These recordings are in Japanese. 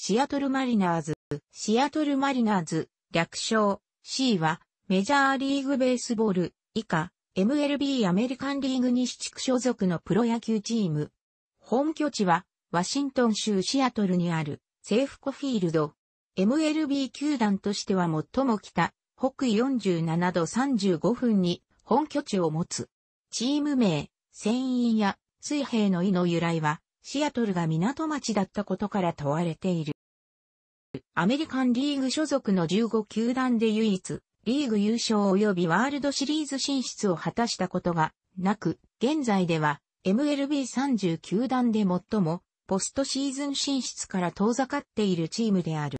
シアトルマリナーズ、シアトルマリナーズ、略称、C は、メジャーリーグベースボール、以下、MLB アメリカンリーグ西地区所属のプロ野球チーム。本拠地は、ワシントン州シアトルにある、セーフコフィールド。MLB 球団としては最も北、北緯47度35分に本拠地を持つ。チーム名、船員や水平の意の由来は、シアトルが港町だったことから問われている。アメリカンリーグ所属の15球団で唯一、リーグ優勝及びワールドシリーズ進出を果たしたことがなく、現在では MLB30 球団で最もポストシーズン進出から遠ざかっているチームである。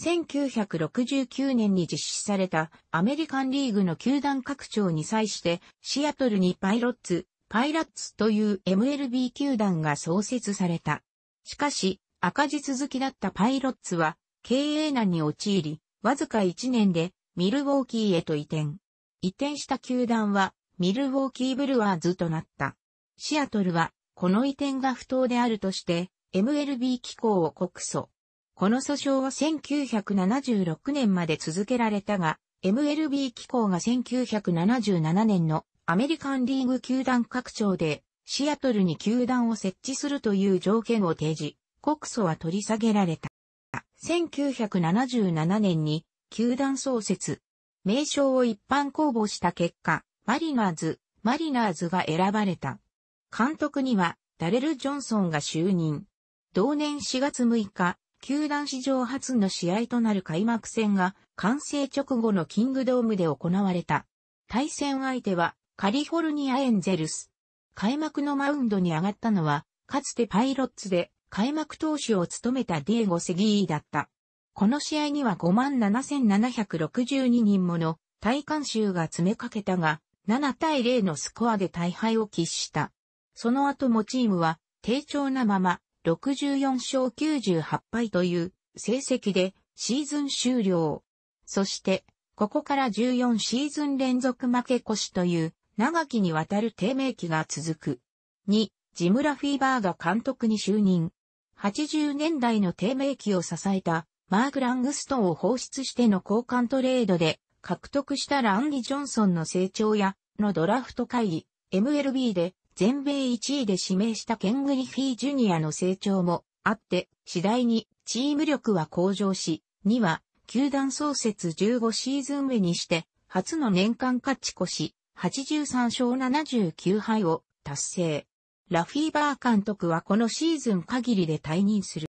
1969年に実施されたアメリカンリーグの球団拡張に際してシアトルにパイロッツ、パイラッツという MLB 球団が創設された。しかし、赤字続きだったパイロッツは、経営難に陥り、わずか1年でミルウォーキーへと移転。移転した球団は、ミルウォーキーブルワーズとなった。シアトルは、この移転が不当であるとして、MLB 機構を告訴。この訴訟は1976年まで続けられたが、MLB 機構が1977年のアメリカンリーグ球団拡張で、シアトルに球団を設置するという条件を提示、告訴は取り下げられた。1977年に、球団創設、名称を一般公募した結果、マリナーズ、マリナーズが選ばれた。監督には、ダレル・ジョンソンが就任。同年4月6日、球団史上初の試合となる開幕戦が完成直後のキングドームで行われた。対戦相手はカリフォルニアエンゼルス。開幕のマウンドに上がったのは、かつてパイロッツで開幕投手を務めたディエゴ・セギーだった。この試合には57,762人もの体観集が詰めかけたが、7対0のスコアで大敗を喫した。その後もチームは低調なまま64勝98敗という成績でシーズン終了。そして、ここから14シーズン連続負け越しという長きにわたる低迷期が続く。2、ジムラフィーバーが監督に就任。80年代の低迷期を支えたマーク・ラングストンを放出しての交換トレードで獲得したランディ・ジョンソンの成長やのドラフト会議 MLB で全米1位で指名したケン・グリフィー・ジュニアの成長もあって次第にチーム力は向上し、2は球団創設15シーズン目にして初の年間勝ち越し83勝79敗を達成。ラフィーバー監督はこのシーズン限りで退任する。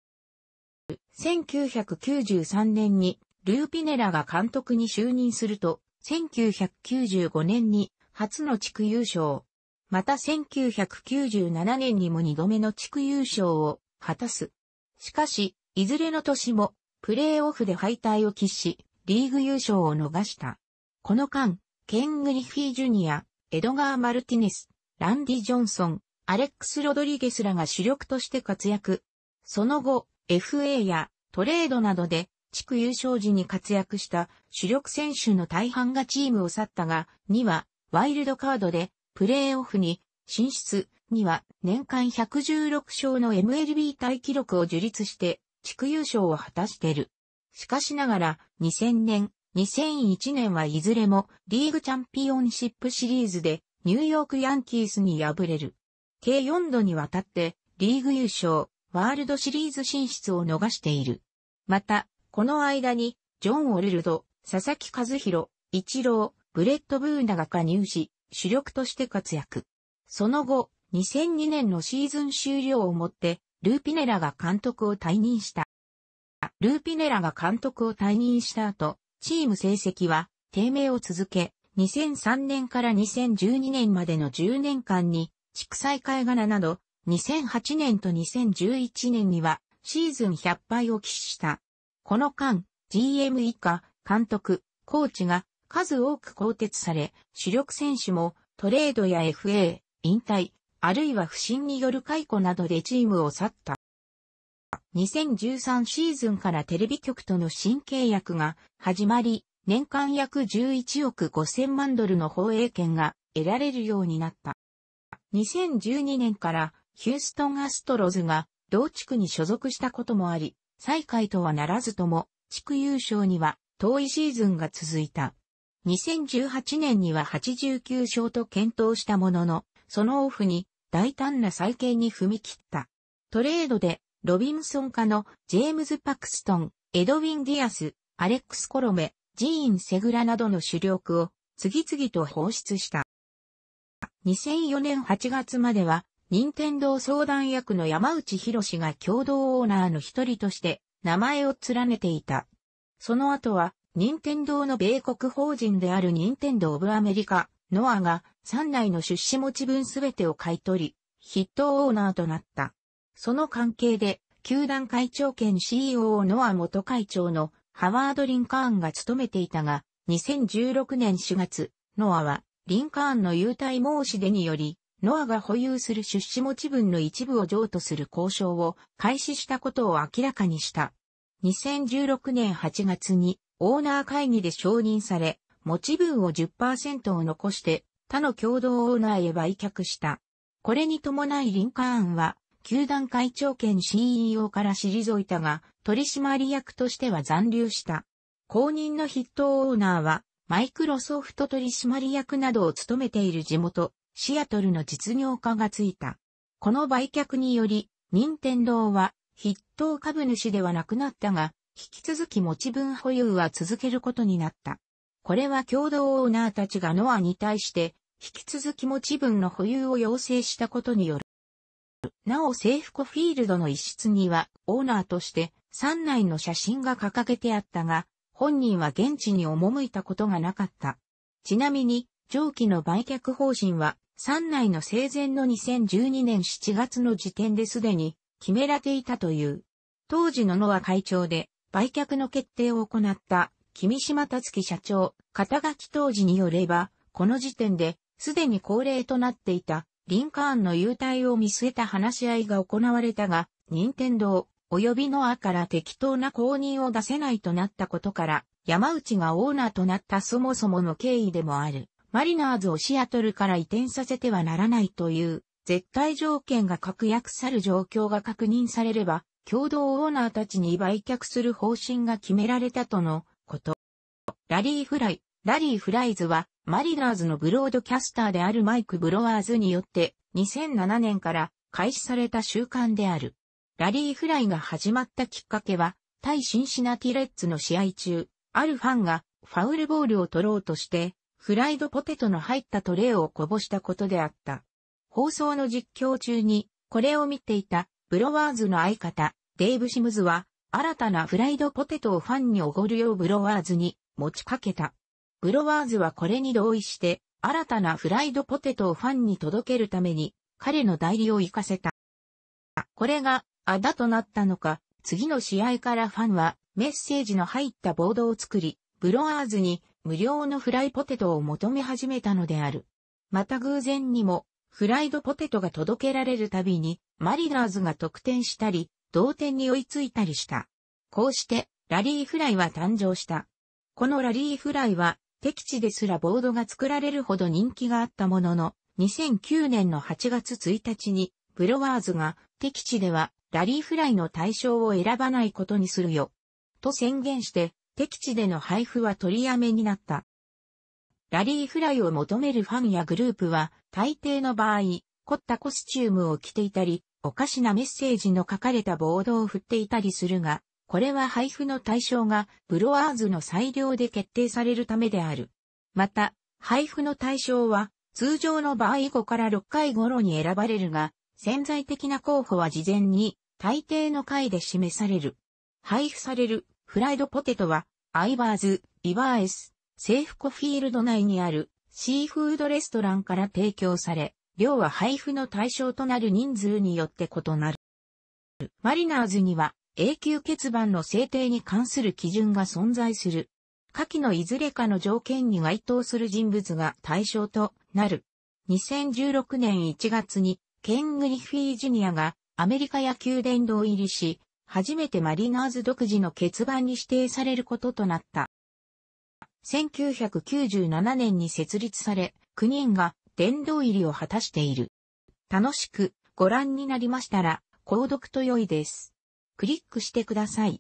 1993年にルーピネラが監督に就任すると、1995年に初の地区優勝。また1997年にも2度目の地区優勝を果たす。しかし、いずれの年もプレーオフで敗退を喫し、リーグ優勝を逃した。この間、ケン・グリフィー・ジュニア、エドガー・マルティネス、ランディ・ジョンソン、アレックス・ロドリゲスらが主力として活躍。その後、FA やトレードなどで地区優勝時に活躍した主力選手の大半がチームを去ったが、2はワイルドカードでプレーオフに進出、2は年間116勝の MLB 大記録を樹立して地区優勝を果たしている。しかしながら2000年2001年はいずれもリーグチャンピオンシップシリーズでニューヨークヤンキースに敗れる。計4度にわたってリーグ優勝、ワールドシリーズ進出を逃している。また、この間にジョン・オルルド、佐々木和弘、一郎、ブレッド・ブーナが加入し、主力として活躍。その後、2002年のシーズン終了をもって、ルーピネラが監督を退任した。ルーピネラが監督を退任した後、チーム成績は低迷を続け、2003年から2012年までの10年間に、畜産会柄など、2008年と2011年には、シーズン100敗を喫した。この間、GM 以下、監督、コーチが数多く更迭され、主力選手もトレードや FA、引退、あるいは不審による解雇などでチームを去った。2013シーズンからテレビ局との新契約が始まり、年間約11億5000万ドルの放映権が得られるようになった。2012年からヒューストンアストロズが同地区に所属したこともあり、最下位とはならずとも、地区優勝には遠いシーズンが続いた。2018年には89勝と検討したものの、そのオフに大胆な再建に踏み切った。トレードでロビンソン家のジェームズ・パクストン、エドウィン・ディアス、アレックス・コロメ、ジーン・セグラなどの主力を次々と放出した。2004年8月までは、任天堂相談役の山内博が共同オーナーの一人として名前を連ねていた。その後は、任天堂の米国法人である任天堂オブアメリカ、ノアが、3内の出資持ち分すべてを買い取り、筆頭オーナーとなった。その関係で、球団会長兼 CEO ノア元会長のハワード・リンカーンが務めていたが、2016年4月、ノアは、リンカーンの優待申し出により、ノアが保有する出資持ち分の一部を譲渡する交渉を開始したことを明らかにした。2016年8月にオーナー会議で承認され、持ち分を10%を残して他の共同オーナーへ売却した。これに伴いリンカーンは球団会長兼 CEO から退いたが、取締役としては残留した。公認の筆頭オーナーは、マイクロソフト取締役などを務めている地元、シアトルの実業家がついた。この売却により、任天堂は筆頭株主ではなくなったが、引き続き持ち分保有は続けることになった。これは共同オーナーたちがノアに対して、引き続き持ち分の保有を要請したことによる。なお制服フィールドの一室には、オーナーとして、三内の写真が掲げてあったが、本人は現地に赴いたことがなかった。ちなみに、上記の売却方針は、三内の生前の2012年7月の時点ですでに決められていたという。当時の野和会長で、売却の決定を行った君島達樹社長、肩書き当時によれば、この時点で、すでに高齢となっていたリンカーンの優待を見据えた話し合いが行われたが、任天堂及びノアから適当な公認を出せないとなったことから、山内がオーナーとなったそもそもの経緯でもある。マリナーズをシアトルから移転させてはならないという、絶対条件が確約さる状況が確認されれば、共同オーナーたちに売却する方針が決められたとのこと。ラリー・フライ、ラリー・フライズは、マリナーズのブロードキャスターであるマイク・ブロワーズによって、2007年から開始された習慣である。ラリー・フライが始まったきっかけは、対シンシナティレッツの試合中、あるファンがファウルボールを取ろうとして、フライドポテトの入ったトレーをこぼしたことであった。放送の実況中に、これを見ていた、ブロワーズの相方、デイブ・シムズは、新たなフライドポテトをファンにおごるようブロワーズに持ちかけた。ブロワーズはこれに同意して、新たなフライドポテトをファンに届けるために、彼の代理を行かせた。これが、あだとなったのか、次の試合からファンは、メッセージの入ったボードを作り、ブロワーズに無料のフライポテトを求め始めたのである。また偶然にも、フライドポテトが届けられるたびに、マリナーズが得点したり、同点に追いついたりした。こうして、ラリーフライは誕生した。このラリーフライは、敵地ですらボードが作られるほど人気があったものの、2009年の8月1日に、ブロワーズが敵地ではラリーフライの対象を選ばないことにするよ、と宣言して、敵地での配布は取りやめになった。ラリーフライを求めるファンやグループは、大抵の場合、凝ったコスチュームを着ていたり、おかしなメッセージの書かれたボードを振っていたりするが、これは配布の対象がブロワーズの裁量で決定されるためである。また、配布の対象は通常の場合5から6回頃に選ばれるが、潜在的な候補は事前に大抵の回で示される。配布されるフライドポテトは、アイバーズ、リバーエス、セーフコフィールド内にあるシーフードレストランから提供され、量は配布の対象となる人数によって異なる。マリナーズには永久欠番の制定に関する基準が存在する。下記のいずれかの条件に該当する人物が対象となる。2016年1月にケン・グリフィー・ジュニアがアメリカ野球殿堂入りし、初めてマリナーズ独自の欠番に指定されることとなった。1997年に設立され、9人が殿堂入りを果たしている。楽しくご覧になりましたら、購読と良いです。クリックしてください。